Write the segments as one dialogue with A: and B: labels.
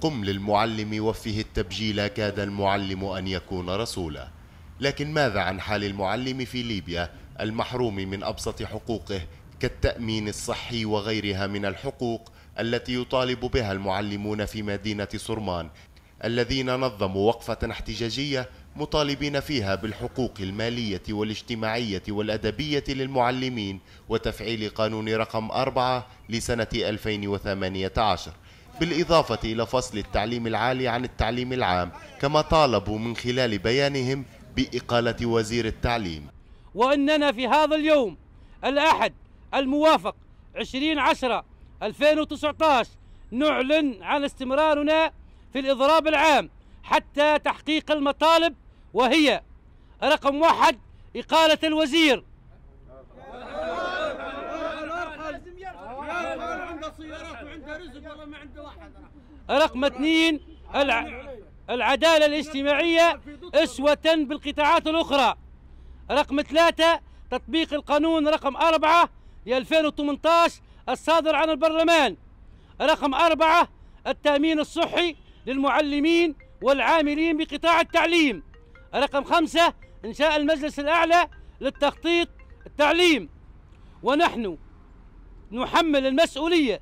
A: قم للمعلم وفه التبجيل كاد المعلم أن يكون رسولا لكن ماذا عن حال المعلم في ليبيا المحروم من أبسط حقوقه كالتأمين الصحي وغيرها من الحقوق التي يطالب بها المعلمون في مدينة صرمان الذين نظموا وقفة احتجاجية مطالبين فيها بالحقوق المالية والاجتماعية والأدبية للمعلمين وتفعيل قانون رقم 4 لسنة 2018 بالإضافة إلى فصل التعليم العالي عن التعليم العام كما طالبوا من خلال بيانهم بإقالة وزير التعليم
B: وأننا في هذا اليوم الأحد الموافق 20 10 2019 نعلن عن استمرارنا في الإضراب العام حتى تحقيق المطالب وهي رقم واحد إقالة الوزير ما رقم اثنين الع... العدالة الاجتماعية أسوة بالقطاعات الأخرى رقم ثلاثة تطبيق القانون رقم أربعة ل 2018 الصادر عن البرلمان رقم أربعة التأمين الصحي للمعلمين والعاملين بقطاع التعليم رقم خمسة إنشاء المجلس الأعلى للتخطيط التعليم ونحن نحمل المسؤولية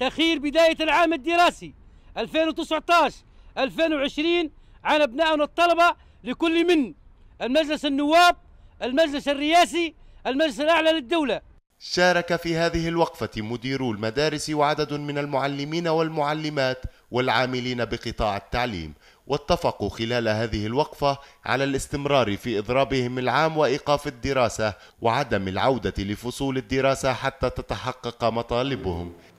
B: تخيل بداية العام الدراسي 2019 2020 عن أبنائنا الطلبة لكل من المجلس النواب المجلس الرئاسي المجلس الأعلى للدولة
A: شارك في هذه الوقفة مديرو المدارس وعدد من المعلمين والمعلمات والعاملين بقطاع التعليم واتفقوا خلال هذه الوقفة على الاستمرار في إضرابهم العام وإيقاف الدراسة وعدم العودة لفصول الدراسة حتى تتحقق مطالبهم